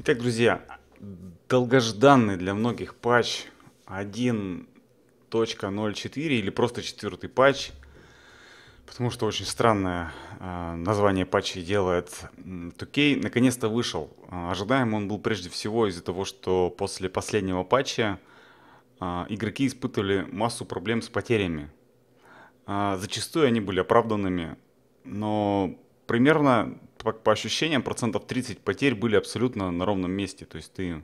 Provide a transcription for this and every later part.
Итак, друзья, долгожданный для многих патч 1.04 или просто четвертый патч, потому что очень странное э, название патчей делает 2 наконец-то вышел. Э, Ожидаем он был прежде всего из-за того, что после последнего патча э, игроки испытывали массу проблем с потерями. Э, зачастую они были оправданными, но примерно по, по ощущениям процентов 30 потерь были абсолютно на ровном месте. То есть ты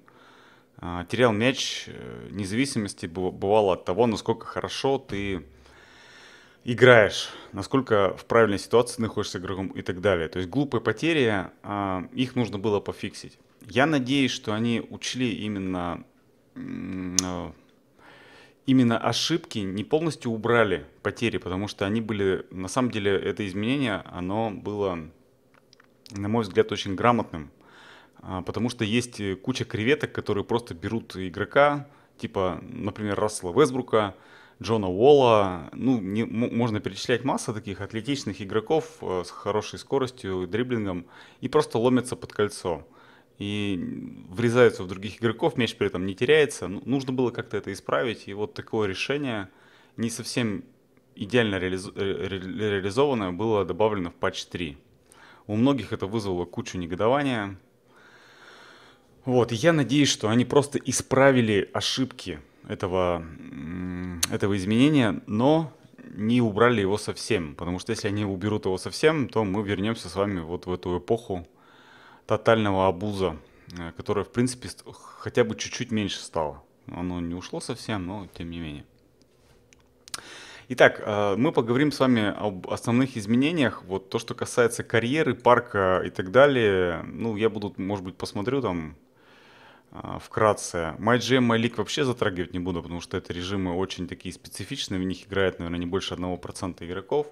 э, терял мяч э, независимости бывало от того, насколько хорошо ты играешь, насколько в правильной ситуации находишься игроком и так далее. То есть глупые потери, э, их нужно было пофиксить. Я надеюсь, что они учли именно э, именно ошибки не полностью убрали потери, потому что они были, на самом деле, это изменение, оно было на мой взгляд, очень грамотным, а, потому что есть э, куча креветок, которые просто берут игрока, типа, например, Рассела Весбрука, Джона Уолла, ну, не, можно перечислять масса таких атлетичных игроков э, с хорошей скоростью, и дриблингом, и просто ломятся под кольцо. И врезаются в других игроков, мяч при этом не теряется. Ну, нужно было как-то это исправить, и вот такое решение не совсем идеально э, реализованное было добавлено в патч 3. У многих это вызвало кучу негодования. Вот, и я надеюсь, что они просто исправили ошибки этого, этого изменения, но не убрали его совсем, потому что если они уберут его совсем, то мы вернемся с вами вот в эту эпоху тотального абуза, э, которая, в принципе, хотя бы чуть-чуть меньше стала. Оно не ушло совсем, но тем не менее. Итак, э, мы поговорим с вами об основных изменениях. Вот то, что касается карьеры, парка и так далее. Ну, я буду, может быть, посмотрю там э, вкратце. MyGM, MyLeak вообще затрагивать не буду, потому что это режимы очень такие специфичные, в них играет, наверное, не больше 1% игроков.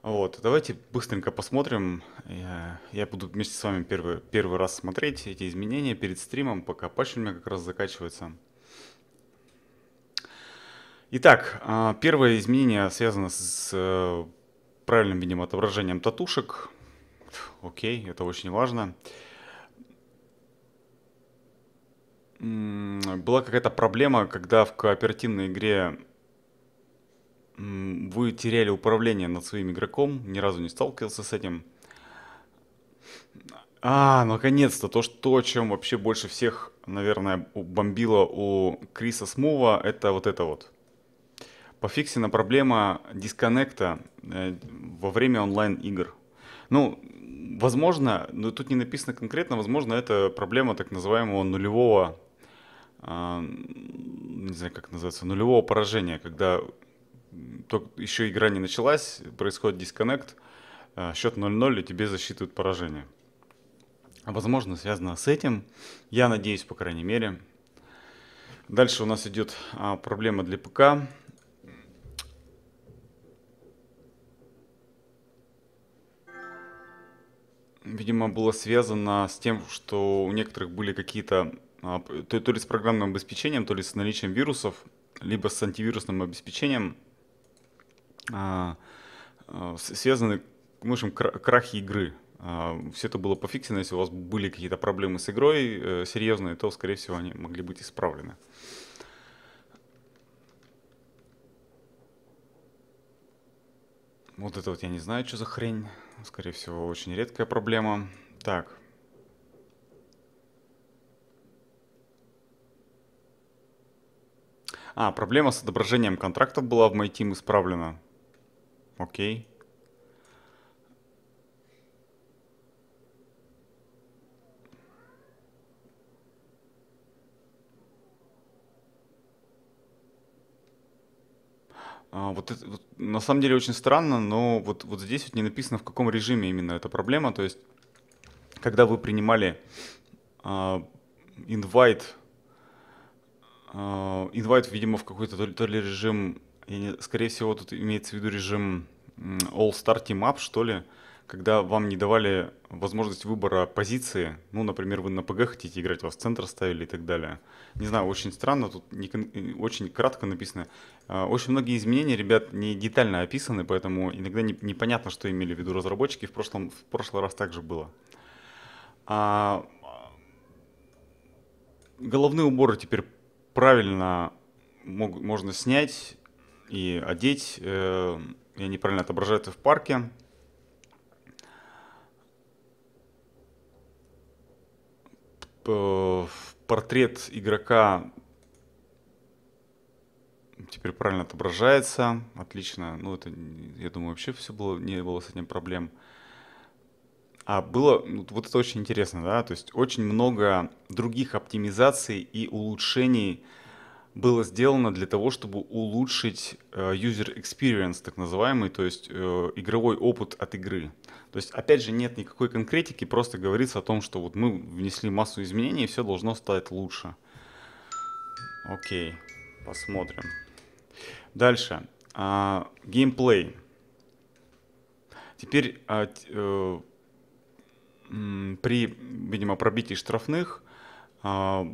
Вот, давайте быстренько посмотрим. Я, я буду вместе с вами первый, первый раз смотреть эти изменения перед стримом, пока патч у меня как раз закачивается. Итак, а, первое изменение связано с э, правильным, видимо, отображением татушек. Окей, это очень важно. Была какая-то проблема, когда в кооперативной игре вы теряли управление над своим игроком, ни разу не сталкивался с этим. А, наконец-то, то, что, о чем вообще больше всех, наверное, бомбило у Криса Смува, это вот это вот пофиксена проблема дисконнекта э, во время онлайн-игр. Ну, возможно, но тут не написано конкретно, возможно, это проблема так называемого нулевого, а, не знаю, как называется, нулевого поражения, когда только еще игра не началась, происходит дисконнект, э, счет 0-0, и тебе засчитывают поражение. Возможно, связано с этим. Я надеюсь, по крайней мере. Дальше у нас идет а, проблема для ПК. видимо, было связано с тем, что у некоторых были какие-то а, то, то ли с программным обеспечением, то ли с наличием вирусов, либо с антивирусным обеспечением, а, а, связаны, в общем, крахи игры. Все это было пофиксено, если у вас были какие-то проблемы с игрой э, серьезные, то, скорее всего, они могли быть исправлены. Вот это вот я не знаю, что за хрень. Скорее всего, очень редкая проблема. Так. А, проблема с отображением контрактов была в моей MyTeam исправлена. Окей. Вот, это, вот на самом деле очень странно, но вот, вот здесь вот не написано, в каком режиме именно эта проблема. То есть, когда вы принимали а, инвайт, э, инвайт, видимо, в какой-то то ли, то ли режим, я не, скорее всего, тут имеется в виду режим All-Star Team Up, что ли, когда вам не давали возможность выбора позиции. Ну, например, вы на ПГ хотите играть, вас в центр ставили и так далее. Не знаю, очень странно, тут не, э, очень кратко написано. А, очень многие изменения, ребят, не детально описаны, поэтому иногда не, непонятно, что имели в виду разработчики. В, прошлом, в прошлый раз также было. А, головные уборы теперь правильно мог, можно снять и одеть, э, и они правильно отображаются в парке. Э, портрет игрока теперь правильно отображается. Отлично. Ну, это, я думаю, вообще все было, не было с этим проблем. А было, ну, вот это очень интересно, да, то есть очень много других оптимизаций и улучшений, было сделано для того, чтобы улучшить э, user experience, так называемый, то есть э, игровой опыт от игры. То есть, опять же, нет никакой конкретики, просто говорится о том, что вот мы внесли массу изменений, и все должно стать лучше. Окей, посмотрим. Дальше. А, геймплей. Теперь а, э, при, видимо, пробитии штрафных а,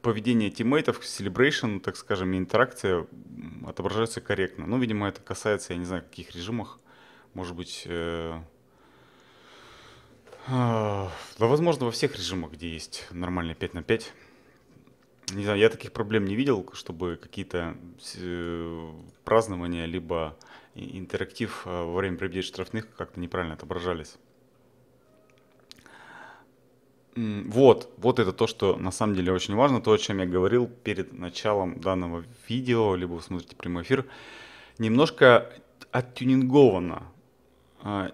поведение тиммейтов, celebration, так скажем, и интеракция отображается корректно. Ну, видимо, это касается, я не знаю, каких режимах. Может быть, э, а, да, возможно, во всех режимах, где есть нормальный 5 на 5. Не знаю, я таких проблем не видел, чтобы какие-то э, празднования, либо интерактив а, во время проведения штрафных как-то неправильно отображались. Вот, вот это то, что на самом деле очень важно, то, о чем я говорил перед началом данного видео, либо вы смотрите прямой эфир, немножко оттюнинговано. А,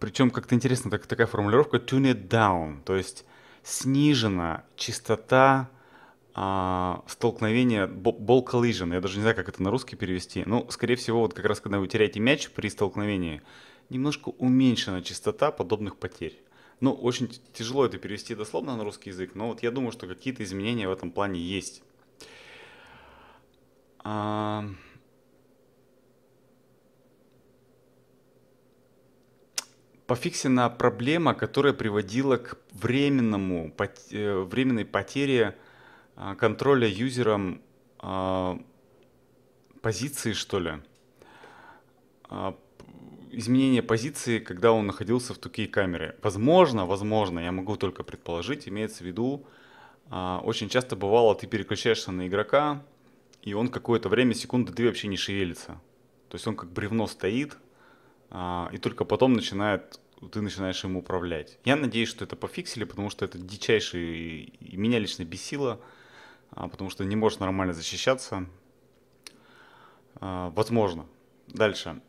Причем как-то интересно, так, такая формулировка tune it down, то есть снижена частота а, столкновения ball collision. Я даже не знаю, как это на русский перевести. Ну, скорее всего, вот как раз когда вы теряете мяч при столкновении, немножко уменьшена частота подобных потерь. Ну, очень тяжело это перевести дословно на русский язык, но вот я думаю, что какие-то изменения в этом плане есть. А... Пофиксена проблема, которая приводила к временному, пот... Э, временной потере а, контроля юзером а, позиции, что ли а, изменение позиции, когда он находился в туке камеры. Возможно, возможно, я могу только предположить, имеется в виду, а, очень часто бывало, ты переключаешься на игрока, и он какое-то время, секунды две вообще не шевелится. То есть он как бревно стоит, а, и только потом начинает ты начинаешь им управлять. Я надеюсь, что это пофиксили, потому что это дичайшее, и меня лично бесило, а, потому что не можешь нормально защищаться. А, возможно. Дальше.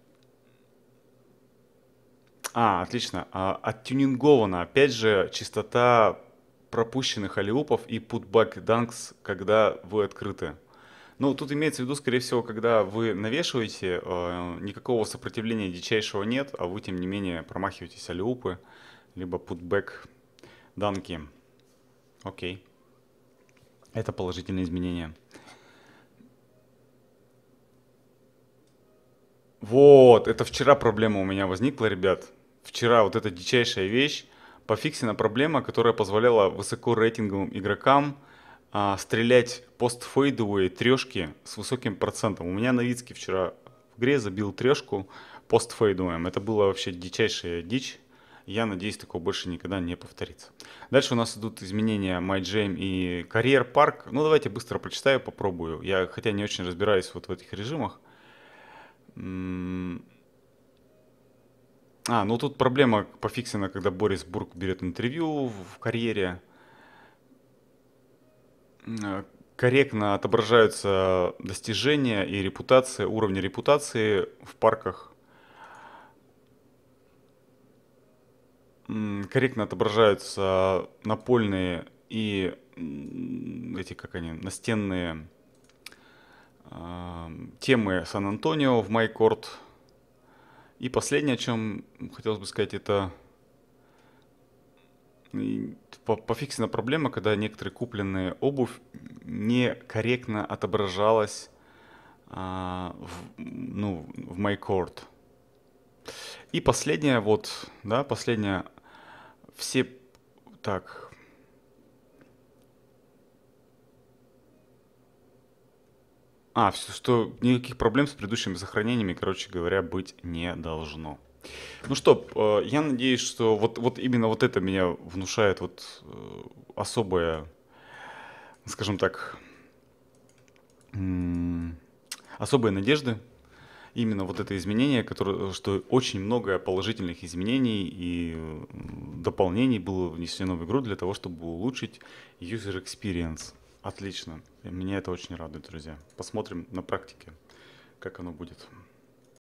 А, отлично. А, оттюнинговано. Опять же, частота пропущенных алиупов и путбак данкс, когда вы открыты. Ну, тут имеется в виду, скорее всего, когда вы навешиваете, э, никакого сопротивления дичайшего нет, а вы, тем не менее, промахиваетесь алиупы, либо путбэк данки. Окей. Это положительное изменение. Вот, это вчера проблема у меня возникла, ребят вчера вот эта дичайшая вещь, пофиксена проблема, которая позволяла высокорейтинговым игрокам а, стрелять постфейдовые трешки с высоким процентом. У меня Новицкий вчера в игре забил трешку постфейдовым. Это было вообще дичайшая дичь. Я надеюсь, такого больше никогда не повторится. Дальше у нас идут изменения MyGame и Career Park. Ну, давайте быстро прочитаю, попробую. Я, хотя не очень разбираюсь вот в этих режимах. А, ну тут проблема пофиксена, когда Борис Бург берет интервью в карьере. Э, корректно отображаются достижения и репутация, уровни репутации в парках. Корректно отображаются напольные и эти, как они, настенные а, темы Сан-Антонио в MyCourt и последнее, о чем хотелось бы сказать, это пофиксена проблема, когда некоторые купленные обувь некорректно отображалась а, в, ну, в MyCord. И последнее, вот, да, последнее, все, так, А, все, что никаких проблем с предыдущими сохранениями, короче говоря, быть не должно. Ну что, э, я надеюсь, что вот, вот именно вот это меня внушает вот э, особое, скажем так, особые надежды. Именно вот это изменение, которое, что очень много положительных изменений и дополнений было внесено в игру для того, чтобы улучшить user experience. Отлично. Меня это очень радует, друзья. Посмотрим на практике, как оно будет.